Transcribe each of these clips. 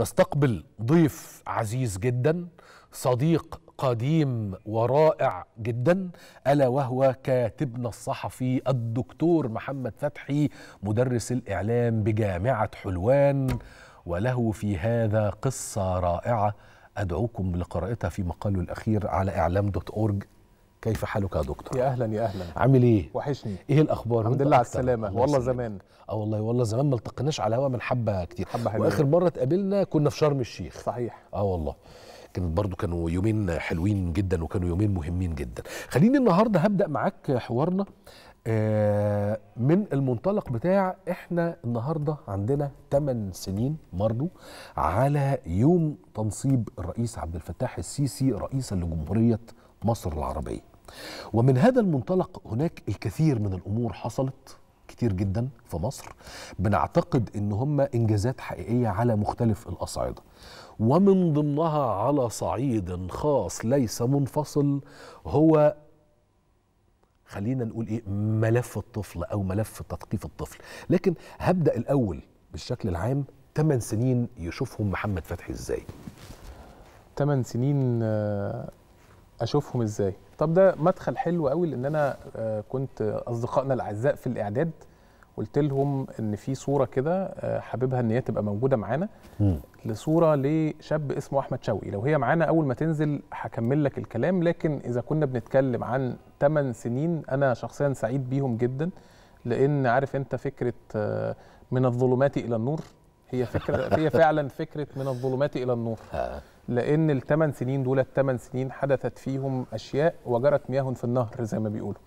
نستقبل ضيف عزيز جدا صديق قديم ورائع جدا الا وهو كاتبنا الصحفي الدكتور محمد فتحي مدرس الاعلام بجامعه حلوان وله في هذا قصه رائعه ادعوكم لقراءتها في مقاله الاخير على اعلام دوت اورج كيف حالك يا دكتور؟ يا اهلا يا اهلا عامل ايه؟ وحشني ايه الاخبار؟ الحمد لله على السلامة والله زمان اه والله والله زمان ما التقيناش على هوا من حبة كتير حبة حلوة واخر مرة اتقابلنا كنا في شرم الشيخ صحيح اه والله كانت برضو كانوا يومين حلوين جدا وكانوا يومين مهمين جدا خليني النهاردة هبدأ معاك حوارنا آه من المنطلق بتاع احنا النهارده عندنا 8 سنين مروا على يوم تنصيب الرئيس عبد الفتاح السيسي رئيسا لجمهوريه مصر العربيه ومن هذا المنطلق هناك الكثير من الامور حصلت كتير جدا في مصر بنعتقد ان هم انجازات حقيقيه على مختلف الاصعده ومن ضمنها على صعيد خاص ليس منفصل هو خلينا نقول ايه ملف الطفل او ملف تثقيف الطفل لكن هبدا الاول بالشكل العام 8 سنين يشوفهم محمد فتحي ازاي 8 سنين آه، اشوفهم ازاي طب ده مدخل حلو قوي لان انا آه، كنت اصدقائنا الاعزاء في الاعداد قلت لهم ان في صوره كده آه، حاببها ان هي تبقى موجوده معانا لصوره لشاب اسمه احمد شوقي لو هي معانا اول ما تنزل هكمل لك الكلام لكن اذا كنا بنتكلم عن 8 سنين انا شخصيا سعيد بيهم جدا لان عارف انت فكره آه، من الظلمات الى النور هي فكره هي فعلا فكره من الظلمات الى النور لان الثمان سنين دول الثمان سنين حدثت فيهم اشياء وجرت مياه في النهر زي ما بيقولوا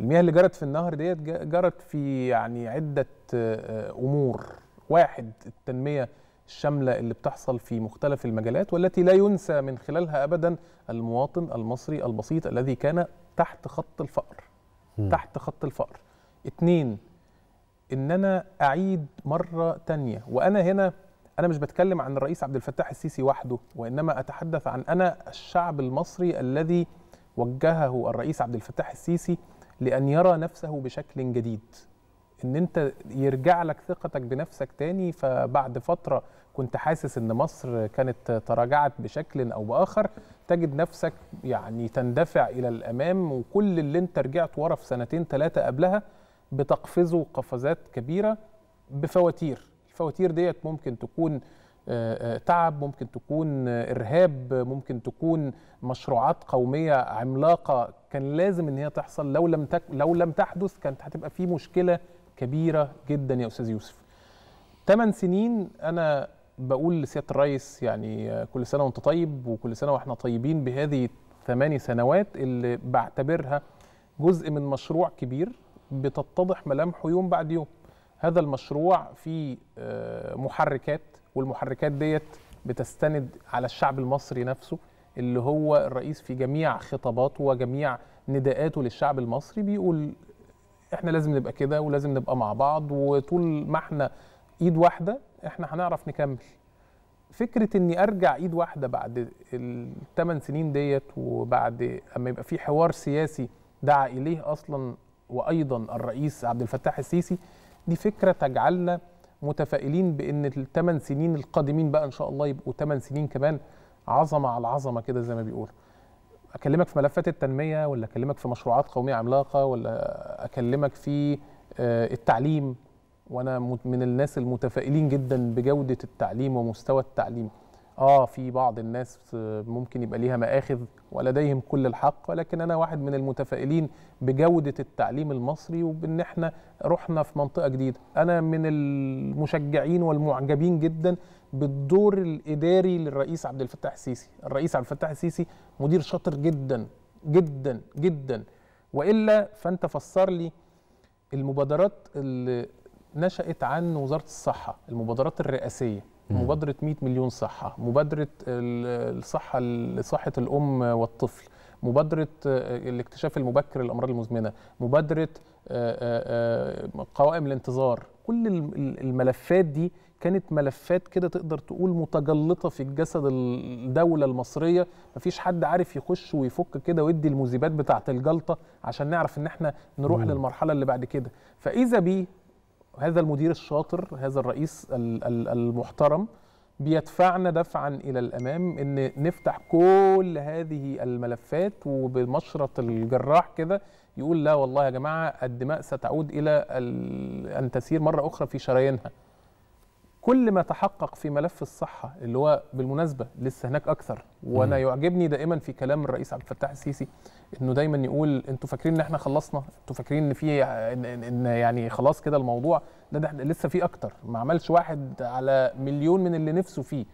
المياه اللي جرت في النهر ديت جرت في يعني عده آه، امور واحد التنميه الشامله اللي بتحصل في مختلف المجالات والتي لا ينسى من خلالها ابدا المواطن المصري البسيط الذي كان تحت خط الفقر م. تحت خط الفقر اتنين ان انا اعيد مره تانية وانا هنا انا مش بتكلم عن الرئيس عبد الفتاح السيسي وحده وانما اتحدث عن انا الشعب المصري الذي وجهه الرئيس عبد الفتاح السيسي لان يرى نفسه بشكل جديد ان انت يرجع لك ثقتك بنفسك تاني فبعد فتره كنت حاسس ان مصر كانت تراجعت بشكل او باخر تجد نفسك يعني تندفع الى الامام وكل اللي انت رجعت ورا في سنتين ثلاثه قبلها بتقفزه قفزات كبيره بفواتير الفواتير ديت ممكن تكون آه، آه، تعب ممكن تكون آه، ارهاب ممكن تكون مشروعات قوميه عملاقه كان لازم ان هي تحصل لو لم تك لو لم تحدث كانت هتبقى في مشكله كبيره جدا يا استاذ يوسف. ثمان سنين انا بقول لسياده الرئيس يعني كل سنه وانت طيب وكل سنه واحنا طيبين بهذه الثماني سنوات اللي بعتبرها جزء من مشروع كبير بتتضح ملامحه يوم بعد يوم. هذا المشروع فيه آه، محركات والمحركات ديت بتستند على الشعب المصري نفسه اللي هو الرئيس في جميع خطاباته وجميع نداءاته للشعب المصري بيقول احنا لازم نبقى كده ولازم نبقى مع بعض وطول ما احنا ايد واحده احنا هنعرف نكمل فكره اني ارجع ايد واحده بعد الثمان سنين ديت وبعد اما يبقى في حوار سياسي دعا اليه اصلا وايضا الرئيس عبد الفتاح السيسي دي فكره تجعلنا متفائلين بان الثمان سنين القادمين بقى ان شاء الله يبقوا ثمان سنين كمان عظمه على عظمه كده زي ما بيقولوا اكلمك في ملفات التنميه ولا اكلمك في مشروعات قوميه عملاقه ولا اكلمك في آه، التعليم وانا من الناس المتفائلين جدا بجوده التعليم ومستوى التعليم اه في بعض الناس ممكن يبقى ليها مآخذ ولديهم كل الحق ولكن انا واحد من المتفائلين بجوده التعليم المصري وبان احنا رحنا في منطقه جديده انا من المشجعين والمعجبين جدا بالدور الاداري للرئيس عبد الفتاح السيسي الرئيس عبد الفتاح السيسي مدير شاطر جدا جدا جدا والا فانت فسر لي المبادرات اللي نشأت عن وزاره الصحه المبادرات الرئاسيه مبادره 100 مليون صحه مبادره الصحه لصحه الام والطفل مبادره آه، الاكتشاف المبكر للامراض المزمنه مبادره آه، آه، قوائم الانتظار كل الملفات دي كانت ملفات كده تقدر تقول متجلطه في الجسد الدوله المصريه مفيش حد عارف يخش ويفك كده ويدي المذيبات بتاعه الجلطه عشان نعرف ان احنا نروح مم. للمرحله اللي بعد كده فاذا بيه هذا المدير الشاطر هذا الرئيس المحترم بيدفعنا دفعا الى الامام ان نفتح كل هذه الملفات وبمشرط الجراح كده يقول لا والله يا جماعه الدماء ستعود الى ان تسير مره اخرى في شريانها كل ما تحقق في ملف الصحة اللي هو بالمناسبة لسه هناك أكثر وأنا مم. يعجبني دائما في كلام الرئيس عبد الفتاح السيسي إنه دايما يقول أنتوا فاكرين إن إحنا خلصنا أنتوا فاكرين إن في إن يعني خلاص كده الموضوع ده, احنا لسه في أكتر ما عملش واحد على مليون من اللي نفسه فيه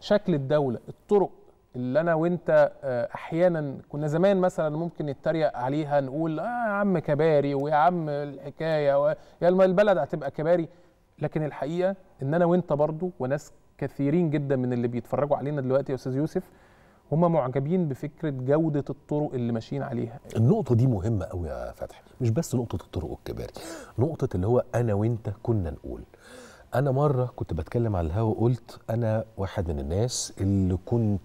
شكل الدولة الطرق اللي انا وانت آه، احيانا كنا زمان مثلا ممكن نتريق عليها نقول اه يا عم كباري ويا عم الحكايه ويا يا البلد هتبقى كباري لكن الحقيقه ان انا وانت برضو وناس كثيرين جدا من اللي بيتفرجوا علينا دلوقتي يا استاذ يوسف هم معجبين بفكره جوده الطرق اللي ماشيين عليها النقطه دي مهمه قوي يا فتحي مش بس نقطه الطرق الكبار نقطه اللي هو انا وانت كنا نقول انا مره كنت بتكلم على الهوا وقلت انا واحد من الناس اللي كنت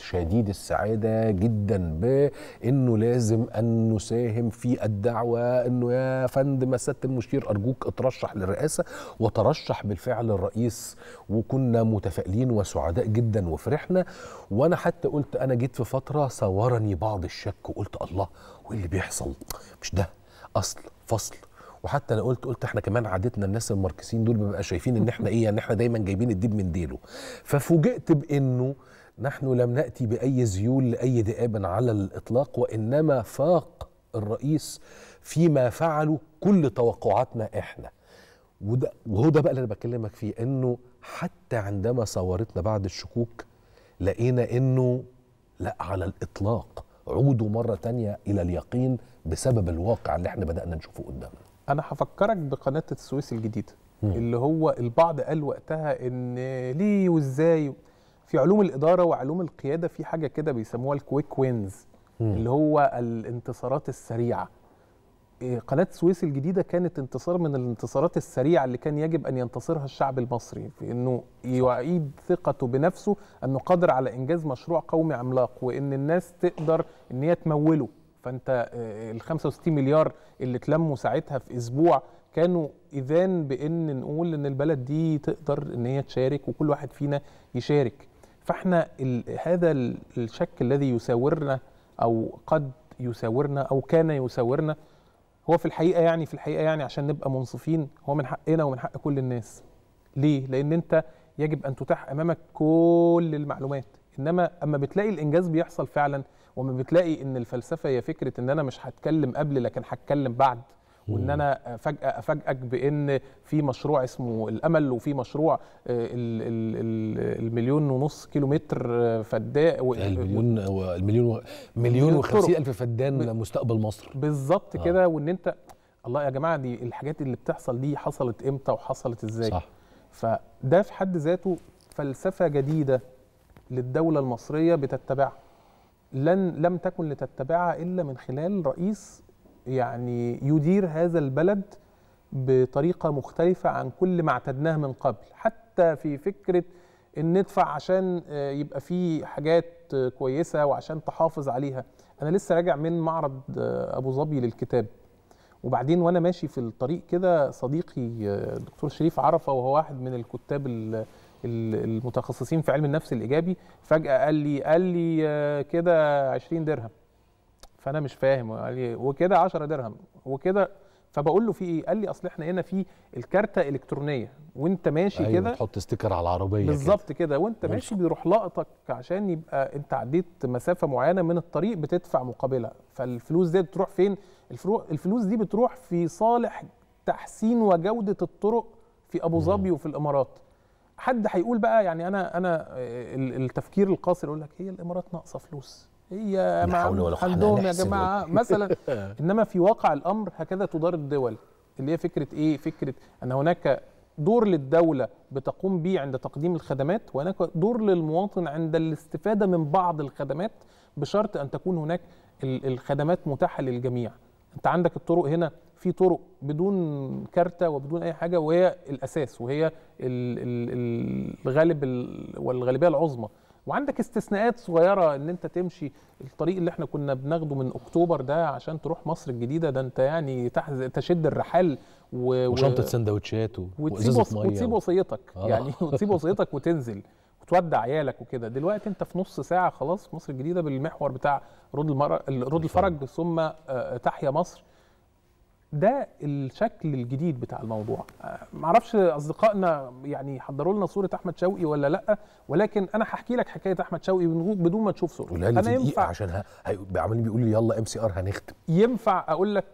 شديد السعاده جدا بانه لازم ان نساهم في الدعوه انه يا فندم سياده المشير ارجوك اترشح للرئاسه وترشح بالفعل الرئيس وكنا متفائلين وسعداء جدا وفرحنا وانا حتى قلت انا جيت في فتره صورني بعض الشك وقلت الله وايه اللي بيحصل مش ده اصل فصل وحتى انا قلت قلت احنا كمان عادتنا الناس الماركسيين دول بيبقى شايفين ان احنا ايه ان يعني احنا دايما جايبين الديب من ديله ففوجئت بانه نحن لم ناتي باي ذيول لاي ذئاب على الاطلاق وانما فاق الرئيس فيما فعله كل توقعاتنا احنا وده وهو ده بقى اللي انا بكلمك فيه انه حتى عندما صورتنا بعد الشكوك لقينا انه لا على الاطلاق عودوا مره تانية الى اليقين بسبب الواقع اللي احنا بدانا نشوفه قدامنا انا هفكرك بقناه السويس الجديده مم. اللي هو البعض قال وقتها ان ليه وازاي في علوم الاداره وعلوم القياده في حاجه كده بيسموها الكويك وينز مم. اللي هو الانتصارات السريعه إيه، قناة السويس الجديدة كانت انتصار من الانتصارات السريعة اللي كان يجب أن ينتصرها الشعب المصري في أنه يعيد ثقته بنفسه أنه قادر على إنجاز مشروع قومي عملاق وأن الناس تقدر أن هي تموله فانت آه، آه، ال 65 مليار اللي اتلموا ساعتها في اسبوع كانوا اذان بان نقول ان البلد دي تقدر ان هي تشارك وكل واحد فينا يشارك فاحنا هذا الشك الذي يساورنا او قد يساورنا او كان يساورنا هو في الحقيقه يعني في الحقيقه يعني عشان نبقى منصفين هو من حقنا ومن حق كل الناس ليه لان انت يجب ان تتاح امامك كل المعلومات انما اما بتلاقي الانجاز بيحصل فعلا وما بتلاقي ان الفلسفه هي فكره ان انا مش هتكلم قبل لكن هتكلم بعد وان انا فجاه افاجئك بان في مشروع اسمه الامل وفي مشروع آه، المليون ونص كيلو متر آه، فداء يعني المليون المليون مليون و50 الف فدان مستقبل مصر بالظبط آه. كده وان انت الله يا جماعه دي الحاجات اللي بتحصل دي حصلت امتى وحصلت ازاي صح فده في حد ذاته فلسفه جديده للدوله المصريه بتتبعها لن لم تكن لتتبعها الا من خلال رئيس يعني يدير هذا البلد بطريقه مختلفه عن كل ما اعتدناه من قبل حتى في فكره ان ندفع عشان آه، يبقى في حاجات كويسه وعشان تحافظ عليها انا لسه راجع من معرض آه، ابو ظبي للكتاب وبعدين وانا ماشي في الطريق كده صديقي الدكتور آه، شريف عرفه وهو واحد من الكتاب المتخصصين في علم النفس الايجابي فجاه قال لي قال لي آه، كده 20 درهم فانا مش فاهم قال لي وكده 10 درهم وكده فبقول له في ايه؟ قال لي اصل احنا هنا في الكارته الكترونيه وانت ماشي أيوة كده تحط ستيكر على العربيه بالظبط كده وانت ماشي بيروح لقطك عشان يبقى انت عديت مسافه معينه من الطريق بتدفع مقابلها فالفلوس دي بتروح فين؟ الفلوس دي بتروح في صالح تحسين وجوده الطرق في ابو ظبي وفي الامارات حد هيقول بقى يعني انا انا آه، التفكير القاصر يقول لك هي الامارات ناقصه فلوس هي ما عندهم يا جماعه مثلا انما في واقع الامر هكذا تدار الدول اللي هي فكره ايه فكره ان هناك دور للدوله بتقوم به عند تقديم الخدمات وهناك دور للمواطن عند الاستفاده من بعض الخدمات بشرط ان تكون هناك الخدمات متاحه للجميع انت عندك الطرق هنا في طرق بدون كارتة وبدون أي حاجة وهي الأساس وهي الغالب والغالبية العظمى وعندك استثناءات صغيره ان انت تمشي الطريق اللي احنا كنا بناخده من اكتوبر ده عشان تروح مصر الجديده ده انت يعني تشد الرحال و... وشنطه سندوتشات و... وتسيب, وص... وتسيب وصيتك آه. يعني وتسيب وصيتك وتنزل وتودع عيالك وكده دلوقتي انت في نص ساعه خلاص مصر الجديده بالمحور بتاع رود المر... رود الفرج ثم آه، تحيا مصر ده الشكل الجديد بتاع الموضوع آه، معرفش اصدقائنا يعني حضروا لنا صوره احمد شوقي ولا لا ولكن انا هحكي لك حكايه احمد شوقي بدون ما تشوف صوره انا ينفع عشان عمالين بيقولوا لي يلا ام سي ار هنختم ينفع اقول لك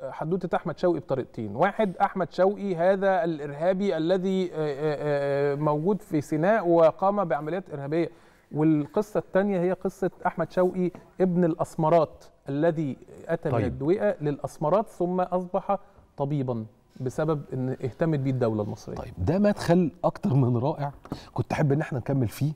آه، حدوته احمد شوقي بطريقتين واحد احمد شوقي هذا الارهابي الذي آه، موجود في سيناء وقام بعمليات ارهابيه والقصه الثانيه هي قصه احمد شوقي ابن الاسمرات الذي أتى طيب. من الدويقه للأسمرات ثم أصبح طبيبا بسبب ان اهتمت بيه الدوله المصريه طيب ده مدخل اكتر من رائع كنت احب ان احنا نكمل فيه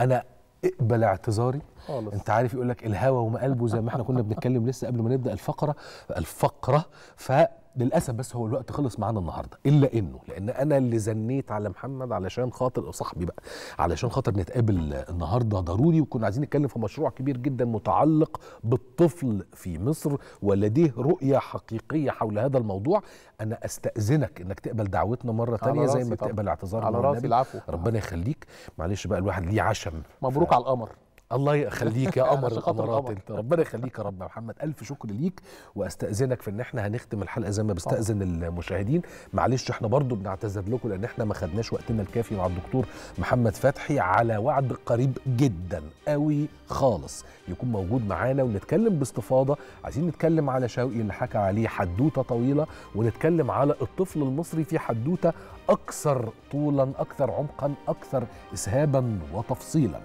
انا اقبل اعتذاري خالص. انت عارف يقول لك الهوى وما قلبه زي ما احنا كنا بنتكلم لسه قبل ما نبدا الفقره الفقره ف للاسف بس هو الوقت خلص معانا النهارده الا انه لان انا اللي زنيت على محمد علشان خاطر صاحبي بقى علشان خاطر نتقابل النهارده ضروري وكنا عايزين نتكلم في مشروع كبير جدا متعلق بالطفل في مصر ولديه رؤيه حقيقيه حول هذا الموضوع انا استاذنك انك تقبل دعوتنا مره ثانيه زي ما تقبل اعتذارنا على راسي العفو ربنا يخليك معلش بقى الواحد ليه عشم مبروك ف... على القمر الله يخليك يا قمر القمرات انت ربنا يخليك يا رب يا محمد الف شكر ليك واستاذنك في ان احنا هنختم الحلقه زي ما بستاذن المشاهدين معلش احنا برضو بنعتذر لكم لان احنا ما خدناش وقتنا الكافي مع الدكتور محمد فتحي على وعد قريب جدا قوي خالص يكون موجود معانا ونتكلم باستفاضه عايزين نتكلم على شوقي اللي حكى عليه حدوته طويله ونتكلم على الطفل المصري في حدوته اكثر طولا اكثر عمقا اكثر اسهابا وتفصيلا